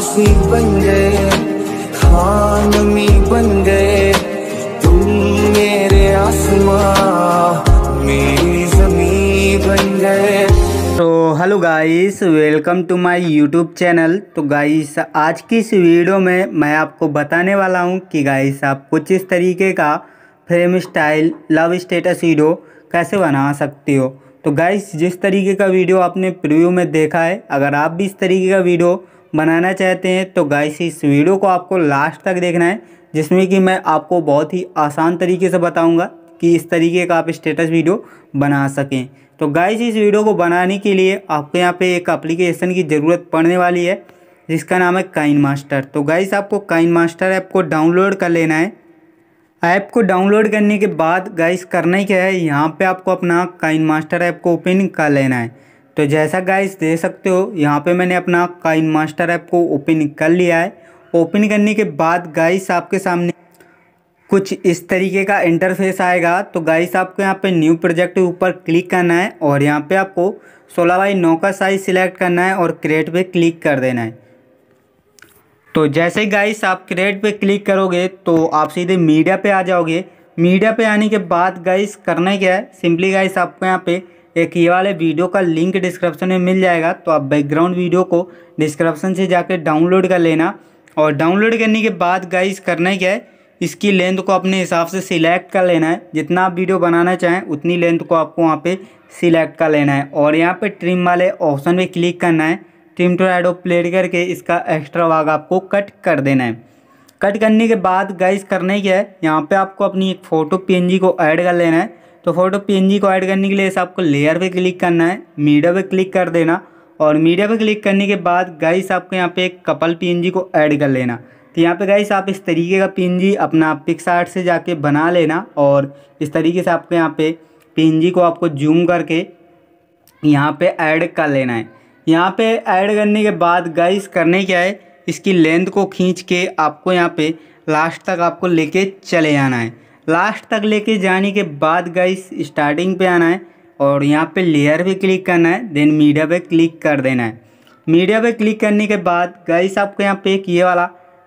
हंसी बन गए खानमी बन गए तुम मेरे आसमां मेरी जमी बन गए तो hello guys welcome to my YouTube channel तो गाइस आज की इस वीडियो में मैं आपको बताने वाला हूं कि गाइस आप कुछ इस तरीके का frame style love status video कैसे बना सकते हो तो गाइस जिस तरीके का वीडियो आपने प्रीव्यू में देखा है अगर आप भी इस तरीके का वीडियो बनाना चाहते हैं तो गाइस इस वीडियो को आपको लास्ट तक देखना है जिसमें कि मैं आपको बहुत ही आसान तरीके से बताऊंगा कि इस तरीके का आप स्टेटस वीडियो बना सकें तो गाइस इस वीडियो को बनाने के लिए आपको यहाँ पे एक एप्लीकेशन की ज़रूरत पड़ने वाली है जिसका नाम है काइन मास्टर तो गाइस आपको काइन मास्टर ऐप को डाउनलोड कर लेना है ऐप को डाउनलोड करने के बाद गाइस करना ही क्या है यहाँ पर आपको अपना काइन मास्टर ऐप को ओपन कर लेना है तो जैसा गाइस दे सकते हो यहाँ पे मैंने अपना काइन मास्टर ऐप को ओपन कर लिया है ओपन करने के बाद गाइस आपके सामने कुछ इस तरीके का इंटरफेस आएगा तो गाइस आपको यहाँ पे न्यू प्रोजेक्ट ऊपर क्लिक करना है और यहाँ पे आपको सोलह बाई नौ का साइज़ सिलेक्ट करना है और क्रिएट पे क्लिक कर देना है तो जैसे गाइस आप क्रिएट पे क्लिक करोगे तो आप सीधे मीडिया पे आ जाओगे मीडिया पे आने के बाद गाइस करना क्या है सिंपली गाइस आपको यहाँ पे एक ये वाले वीडियो का लिंक डिस्क्रिप्शन में मिल जाएगा तो आप बैकग्राउंड वीडियो को डिस्क्रिप्शन से जाकर डाउनलोड कर लेना और डाउनलोड करने के बाद गाइस करना क्या है इसकी लेंथ को अपने हिसाब से सिलेक्ट कर लेना है जितना आप वीडियो बनाना चाहें उतनी लेंथ को आपको वहाँ पे सिलेक्ट कर लेना है और यहाँ पे ट्रिम वाले ऑप्शन पे क्लिक करना है ट्रिम टू एडो प्लेट करके इसका एक्स्ट्रा भाग आपको कट कर देना है कट करने के बाद गाइस करने क्या है यहाँ पे आपको अपनी एक फ़ोटो पी को ऐड कर लेना है तो फोटो पीएनजी को ऐड करने के लिए इसे आपको लेयर पे क्लिक करना है मीडिया पे क्लिक कर देना और मीडिया पे क्लिक करने के बाद गाइस आपको यहाँ पे एक कपल पीएनजी को ऐड कर लेना तो यहाँ पे गाइस आप इस तरीके का पीएनजी अपना आर्ट से जाके बना लेना और इस तरीके से आपको यहाँ पे पीएनजी को आपको जूम करके यहाँ पे ऐड कर लेना है यहाँ पे ऐड करने के बाद गाइस करने क्या है इसकी लेंथ को खींच के आपको यहाँ पर लास्ट तक आपको लेके चले जाना है लास्ट तक लेके जाने के बाद गाइस स्टार्टिंग पे आना है और यहाँ पे लेयर पे क्लिक करना है देन मीडिया पे क्लिक कर देना है मीडिया पे क्लिक करने के बाद गाइस आपको यहाँ पे ये वाला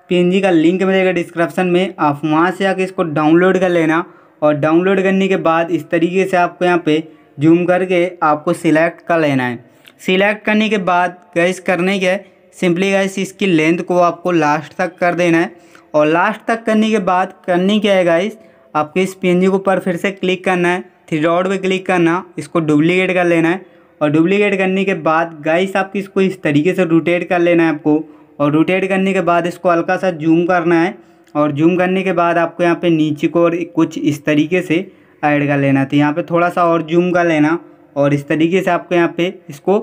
पी का लिंक मिलेगा डिस्क्रिप्शन में आप वहाँ से आके इसको डाउनलोड कर लेना और डाउनलोड करने के बाद इस तरीके से आपको यहाँ पर जूम करके आपको सिलेक्ट कर लेना है सिलेक्ट करने के बाद गैस करने के सिंपली गैस इसकी लेंथ को आपको लास्ट तक कर देना है और लास्ट तक करने के बाद करनी क्या है गाइस आपको इस पी को ऊपर फिर से क्लिक करना है थ्री डॉट पे क्लिक करना इसको डुप्लीकेट कर लेना है और डुप्लीकेट करने के बाद गाइस आपको इसको इस तरीके से रोटेट कर लेना है आपको और रोटेट करने के बाद इसको हल्का सा जूम करना है और जूम करने के बाद आपको यहाँ पे नीचे को और कुछ इस तरीके से ऐड कर लेना तो यहाँ पे थोड़ा सा और जूम कर लेना और इस तरीके से आपको यहाँ पे इसको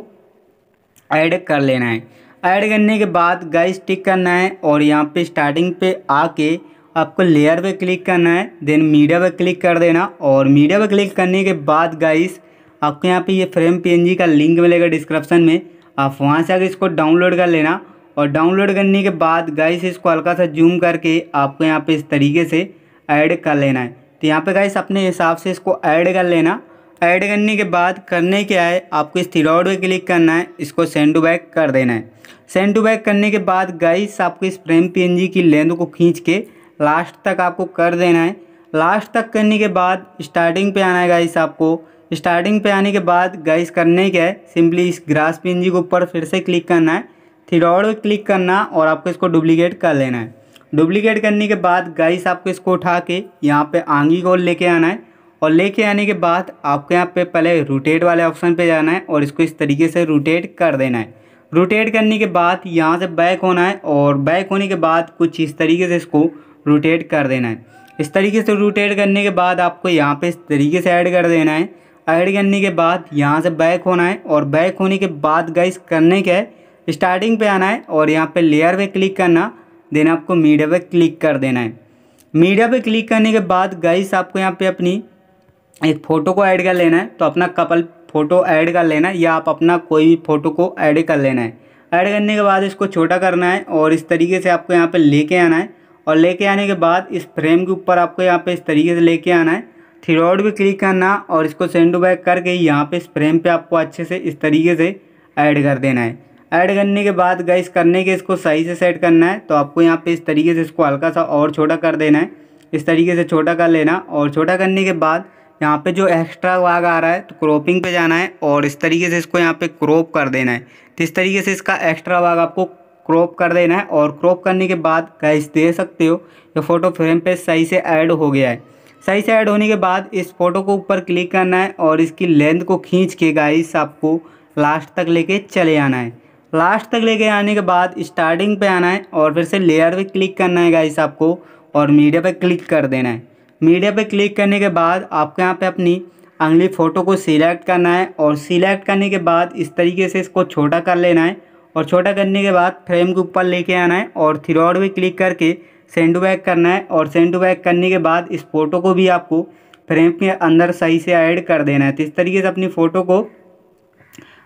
ऐड कर लेना है ऐड करने के बाद गाइस टिक करना है और यहाँ पर स्टार्टिंग पे आके आपको लेयर पे क्लिक करना है देन मीडिया पे क्लिक कर देना और मीडिया पे क्लिक करने के बाद गाइस आपको यहाँ पे ये फ्रेम पीएनजी का लिंक मिलेगा डिस्क्रिप्शन में आप वहाँ से आकर इसको डाउनलोड कर लेना और डाउनलोड करने के बाद गाइस इसको हल्का सा जूम करके आपको यहाँ पे इस तरीके से ऐड कर लेना है तो यहाँ पे गाइस अपने हिसाब से इसको ऐड कर लेना ऐड करने के बाद करने क्या है आपको इस थीरोड पर क्लिक करना है इसको सेंड टू बैक कर देना है सेंड टू बैक करने के बाद गाइस आपको इस फ्रेम पी की लेंथ को खींच के लास्ट तक आपको कर देना है लास्ट तक करने के बाद स्टार्टिंग पे आना है गाइस आपको स्टार्टिंग पे आने के बाद गाइस करने क्या है सिंपली इस ग्रास पिन के ऊपर फिर से क्लिक करना है थ्रीडॉट क्लिक करना और आपको इसको डुप्लीकेट कर लेना है डुप्लीकेट करने के बाद गाइस आपको इसको उठा के यहाँ पे आंगी को लेके आना है और लेके आने के बाद आपको यहाँ पे पहले रोटेट वाले ऑप्शन पे जाना है और इसको इस तरीके से रोटेट कर देना है रोटेट करने के बाद यहाँ से बैक होना है और बैक होने के बाद कुछ इस तरीके से इसको रोटेट कर देना है इस तरीके से रोटेट करने के बाद आपको यहाँ पे इस तरीके से ऐड कर देना है ऐड करने के बाद यहाँ से बैक होना है और बैक होने के बाद गाइस करने के स्टार्टिंग पे आना है और यहाँ पे लेयर पे क्लिक करना देन आपको मीडिया पे क्लिक कर देना है मीडिया पे क्लिक करने के बाद गाइस आपको यहाँ पे अपनी एक फ़ोटो को ऐड कर लेना है तो अपना कपल फ़ोटो ऐड कर लेना है या आप अपना कोई भी फ़ोटो को ऐड कर लेना है ऐड करने के बाद इसको छोटा करना है और इस तरीके से आपको यहाँ पर लेके आना है और लेके आने के बाद इस फ्रेम के ऊपर आपको यहाँ पे इस तरीके से लेके आना है थीरोड भी क्लिक करना और इसको सेंड बैक करके यहाँ पे इस फ्रेम पे आपको अच्छे से इस तरीके से ऐड कर देना है ऐड करने के बाद गैस करने के इसको सही से सेट करना है तो आपको यहाँ पे इस तरीके से इसको हल्का सा और छोटा कर देना है इस तरीके से छोटा कर लेना और छोटा करने के बाद यहाँ पे जो एक्स्ट्रा वाग आ रहा है तो क्रॉपिंग पे जाना है और इस तरीके से इसको यहाँ पे क्रॉप कर देना है तो इस तरीके से इसका एक्स्ट्रा वाग आपको क्रॉप कर देना है और क्रॉप करने के बाद कैश दे सकते हो ये फ़ोटो फ्रेम पे सही से ऐड हो गया है सही से ऐड होने के बाद इस फ़ोटो को ऊपर क्लिक करना है और इसकी लेंथ को खींच के गाइस आपको लास्ट तक लेके चले आना है लास्ट तक लेके आने के बाद स्टार्टिंग पे आना है और फिर से लेयर पे क्लिक करना है गाइस आपको और मीडिया पे क्लिक कर देना है मीडिया पे क्लिक करने के बाद आपके यहाँ पे अपनी अगली फ़ोटो को सिलेक्ट करना है और सिलेक्ट करने के बाद इस तरीके से इसको छोटा कर लेना है और छोटा करने के बाद फ्रेम के ऊपर लेके आना है और थिरोड भी क्लिक करके सेंड बैक करना है और सेंड बैक करने के बाद इस फ़ोटो को भी आपको फ्रेम के अंदर सही से ऐड कर देना है तो इस तरीके से अपनी फ़ोटो को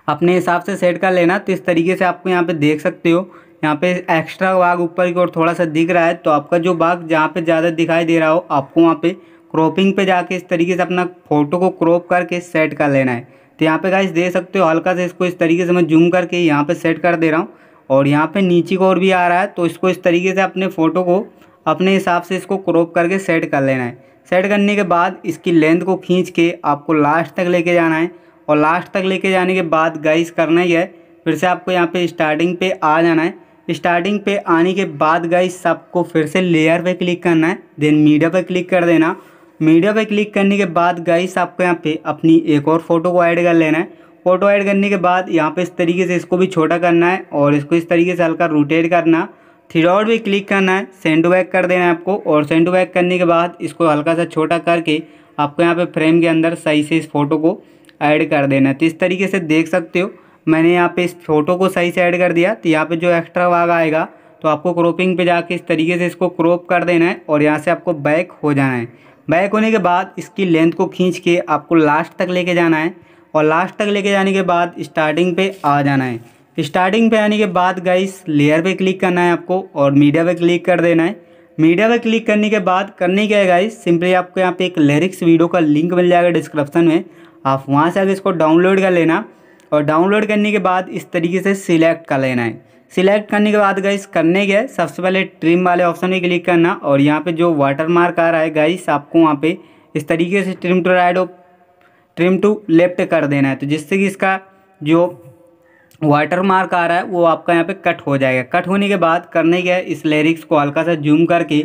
अपने हिसाब से सेट कर लेना तो इस तरीके से आपको यहाँ पे देख सकते हो यहाँ पे एक्स्ट्रा बाग ऊपर की ओर थोड़ा सा दिख रहा है तो आपका जो बाग जहाँ पे ज़्यादा दिखाई दे रहा हो आपको वहाँ पे क्रॉपिंग पे जाके इस तरीके से अपना फ़ोटो को क्रॉप करके सेट कर लेना है तो यहाँ पे गाइस दे सकते हो हल्का से इसको इस तरीके से मैं जूम करके यहाँ पे सेट कर दे रहा हूँ और यहाँ पे नीचे को और भी आ रहा है तो इसको इस तरीके से अपने फ़ोटो को अपने हिसाब से इसको क्रॉप करके सेट कर लेना है सेट करने के बाद इसकी लेंथ को खींच के आपको लास्ट तक लेके जाना है और लास्ट तक लेके जाने के बाद गाइस करना ही है फिर से आपको यहाँ पर स्टार्टिंग पे आ जाना है स्टार्टिंग पे आने के बाद गाइस आपको फिर से लेयर पर क्लिक करना है देन मीडिया पर क्लिक कर देना मीडिया पे क्लिक करने के बाद गाइस आपको यहाँ पे अपनी एक और फ़ोटो को ऐड कर लेना है फ़ोटो ऐड करने के बाद यहाँ पे इस तरीके से इसको भी छोटा करना है और इसको इस तरीके से हल्का रोटेट करना थ्री डॉट भी क्लिक करना है सेंड बैक कर देना है आपको और सेंड बैक करने के बाद इसको हल्का सा छोटा करके आपको यहाँ पे फ्रेम के अंदर सही से इस फ़ोटो को ऐड कर देना है तो इस तरीके से देख सकते हो मैंने यहाँ पर इस फ़ोटो को सही से ऐड कर दिया तो यहाँ पर जो एक्स्ट्रा वाग आएगा तो आपको क्रोपिंग पे जाके इस तरीके से इसको क्रॉप कर देना है और यहाँ से आपको बैक हो जाना है बैक होने के बाद इसकी लेंथ को खींच के आपको लास्ट तक लेके जाना है और लास्ट तक लेके जाने के बाद स्टार्टिंग पे आ जाना है स्टार्टिंग पे आने के बाद गाइस लेयर पे क्लिक करना है आपको और मीडिया पे क्लिक कर देना है मीडिया पे क्लिक करने के बाद करने क्या है गाइस सिंपली आपको यहाँ पे एक लिरिक्स वीडियो का लिंक मिल जाएगा डिस्क्रिप्शन में आप वहाँ से आगे इसको डाउनलोड कर लेना और डाउनलोड करने के बाद इस तरीके से सिलेक्ट कर लेना है सिलेक्ट करने के बाद गाइस करने के सबसे पहले ट्रिम वाले ऑप्शन में क्लिक करना और यहाँ पे जो वाटर मार्क आ रहा है गाइस आपको वहाँ पे इस तरीके से ट्रिम टू राइट और ट्रिम टू लेफ्ट कर देना है तो जिससे कि इसका जो वाटर मार्क आ रहा है वो आपका यहाँ पे कट हो जाएगा कट होने के बाद करने के इस लिरिक्स को हल्का सा जूम करके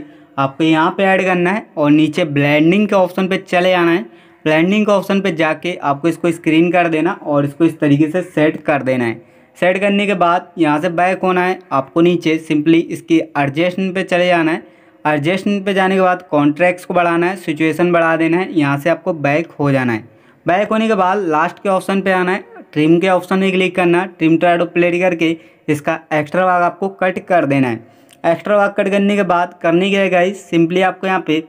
आपको यहाँ पर ऐड करना है और नीचे ब्लैंडिंग के ऑप्शन पर चले आना है ब्लैंडिंग के ऑप्शन पर जाके आपको इसको स्क्रीन कर देना और इसको इस तरीके से सेट कर देना है सेट करने के बाद यहाँ से बैक होना है आपको नीचे सिंपली इसकी एडजस्टमेंट पे चले जाना है एडजस्टमेंट पे जाने के बाद कॉन्ट्रैक्ट्स को बढ़ाना है सिचुएशन बढ़ा देना है यहाँ से आपको बैक हो जाना है बैक होने के बाद लास्ट के ऑप्शन पे आना है ट्रिम के ऑप्शन में क्लिक करना ट्रिम ट्राइड प्लेट करके इसका एक्स्ट्रा भाग आपको कट कर देना है एक्स्ट्रा भाग कट करने के बाद करने के गाइस सिंपली आपको यहाँ पर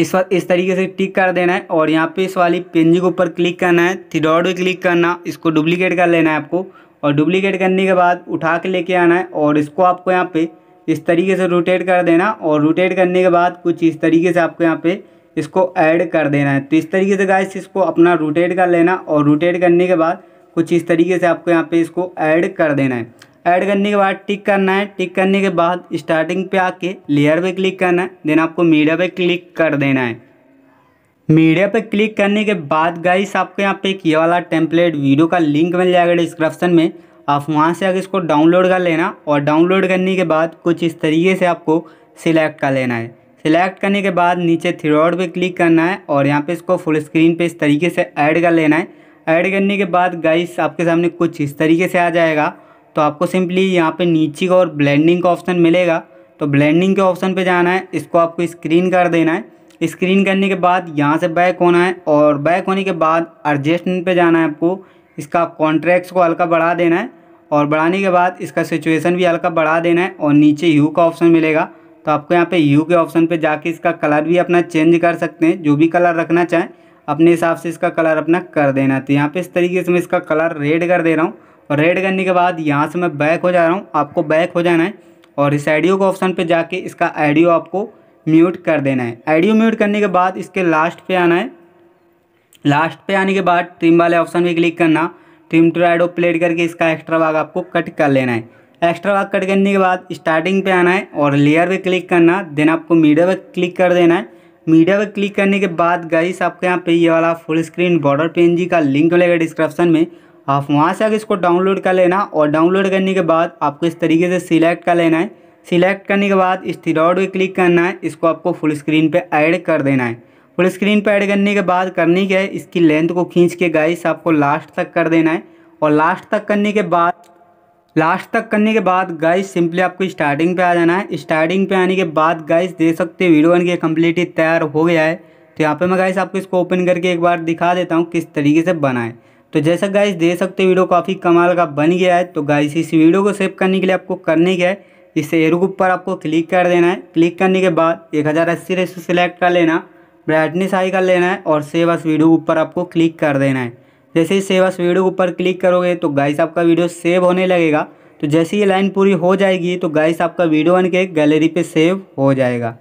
इस इस तरीके से टिक कर देना है और यहाँ पे इस वाली पेंजी के ऊपर क्लिक करना है डॉट पर क्लिक करना इसको डुप्लीकेट कर लेना है आपको और डुप्लीकेट करने के बाद उठा के लेके आना है और इसको आपको यहाँ पे इस तरीके से रोटेट कर देना और रोटेट करने के बाद कुछ इस तरीके से आपको यहाँ पे इसको ऐड कर देना है तो इस तरीके से गाइस इसको अपना रोटेट कर लेना और रोटेट करने के बाद कुछ इस तरीके से आपको यहाँ पे इसको ऐड कर देना है ऐड करने के बाद टिक करना है टिक करने के बाद स्टार्टिंग पे आके लेयर पे क्लिक करना है देन आपको मीडिया पे क्लिक कर देना है मीडिया पे क्लिक करने के बाद गाइस आपको यहाँ पे एक ये वाला टेम्पलेट वीडियो का लिंक मिल जाएगा डिस्क्रिप्शन में आप वहाँ से आगे इसको डाउनलोड कर लेना और डाउनलोड करने के बाद कुछ इस तरीके से आपको सिलेक्ट कर लेना है सिलेक्ट करने के बाद नीचे थ्रोड पे क्लिक करना है और यहाँ पे इसको फुल स्क्रीन पे इस तरीके से ऐड कर लेना है ऐड करने के बाद गाइस आपके सामने कुछ इस तरीके से आ जाएगा तो आपको सिंपली यहाँ पे नीचे का और ब्लेंडिंग का ऑप्शन मिलेगा तो ब्लेंडिंग के ऑप्शन पे जाना है इसको आपको स्क्रीन कर देना है स्क्रीन करने के बाद यहाँ से बैक होना है और बैक होने के बाद एडजस्टमेंट पे जाना है आपको इसका कॉन्ट्रैक्ट्स को हल्का बढ़ा देना है और बढ़ाने के बाद इसका सिचुएसन भी हल्का बढ़ा देना है और नीचे यू का ऑप्शन मिलेगा तो आपको यहाँ पर यू के ऑप्शन पर जाके इसका कलर भी अपना चेंज कर सकते हैं जो भी कलर रखना चाहें अपने हिसाब से इसका कलर अपना कर देना तो यहाँ पर इस तरीके से मैं इसका कलर रेड कर दे रहा हूँ और रेड करने के बाद यहाँ से मैं बैक हो जा रहा हूँ आपको बैक हो जाना है और इस आइडियो के ऑप्शन पे जाके इसका आइडियो आपको म्यूट कर देना है आइडियो म्यूट करने के बाद इसके लास्ट पे आना है लास्ट पे आने के बाद ट्रिम वाले ऑप्शन पे क्लिक करना ट्रिम टू आइडो प्लेट करके इसका एक्स्ट्रा भाग आपको कट कर लेना है एक्स्ट्रा भाग कट करने के बाद स्टार्टिंग पे आना है और लेयर पे क्लिक करना देन आपको मीडिया पे क्लिक कर देना है मीडिया पे क्लिक करने के बाद गाइस आपके यहाँ पे ये वाला फुल स्क्रीन बॉर्डर पेन का लिंक मिलेगा डिस्क्रिप्शन में आप वहाँ से आगे इसको डाउनलोड कर लेना और डाउनलोड करने के बाद आपको इस तरीके से सिलेक्ट कर लेना है सिलेक्ट करने के बाद इस थीरोड पर क्लिक करना है इसको आपको फुल स्क्रीन पे ऐड कर देना है फुल स्क्रीन पे ऐड करने के बाद करनी के इसकी लेंथ को खींच के गाइस आपको लास्ट तक कर देना है और लास्ट तक करने के बाद लास्ट तक करने के बाद गाइस सिंपली आपको स्टार्टिंग पे आ जाना है स्टार्टिंग पे आने के बाद गाइस दे सकते हैं वीडियो बन के कम्प्लीटली तैयार हो गया है तो यहाँ पे मैं गाइस आपको इसको ओपन करके एक बार दिखा देता हूँ किस तरीके से बना तो जैसा गाइस दे सकते वीडियो काफ़ी कमाल का बन गया है तो गाइस इस वीडियो को सेव करने के लिए आपको करने क्या है इस एरो ऊपर आपको क्लिक कर देना है क्लिक करने के बाद एक हज़ार अस्सी रेसो सेलेक्ट कर लेना ब्राइटनेस हाई कर लेना है और सेव अस वीडियो के ऊपर आपको क्लिक कर देना है जैसे ही सेव अस वीडियो के ऊपर क्लिक करोगे तो गाइस आपका वीडियो सेव होने लगेगा तो जैसे ही लाइन पूरी हो जाएगी तो गाइस आपका वीडियो बन के गैलरी पर सेव हो जाएगा